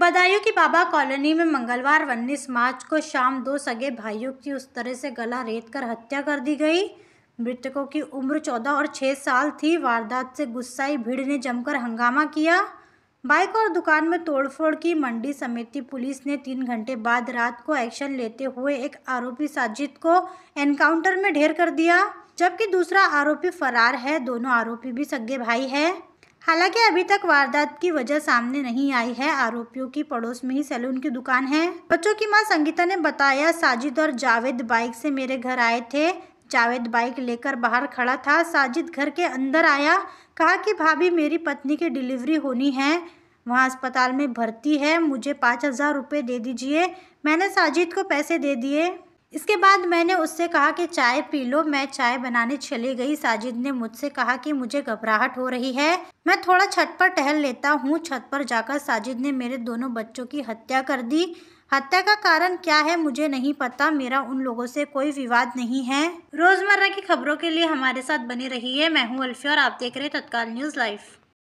बदायूं की बाबा कॉलोनी में मंगलवार उन्नीस मार्च को शाम दो सगे भाइयों की उस तरह से गला रेत कर हत्या कर दी गई मृतकों की उम्र चौदह और छः साल थी वारदात से गुस्साई भीड़ ने जमकर हंगामा किया बाइक और दुकान में तोड़फोड़ की मंडी समिति पुलिस ने तीन घंटे बाद रात को एक्शन लेते हुए एक आरोपी साजिद को एनकाउंटर में ढेर कर दिया जबकि दूसरा आरोपी फरार है दोनों आरोपी भी सगे भाई है हालांकि अभी तक वारदात की वजह सामने नहीं आई है आरोपियों की पड़ोस में ही सैलून की दुकान है बच्चों की मां संगीता ने बताया साजिद और जावेद बाइक से मेरे घर आए थे जावेद बाइक लेकर बाहर खड़ा था साजिद घर के अंदर आया कहा कि भाभी मेरी पत्नी की डिलीवरी होनी है वहाँ अस्पताल में भर्ती है मुझे पाँच हज़ार रुपये दे दीजिए मैंने साजिद को पैसे दे दिए इसके बाद मैंने उससे कहा कि चाय पी लो मैं चाय बनाने चली गई साजिद ने मुझसे कहा कि मुझे घबराहट हो रही है मैं थोड़ा छत पर टहल लेता हूँ छत पर जाकर साजिद ने मेरे दोनों बच्चों की हत्या कर दी हत्या का कारण क्या है मुझे नहीं पता मेरा उन लोगों से कोई विवाद नहीं है रोज़मर्रा की खबरों के लिए हमारे साथ बनी रही है मैं हूँ अल्फिया और आप देख रहे हैं तत्काल न्यूज़ लाइव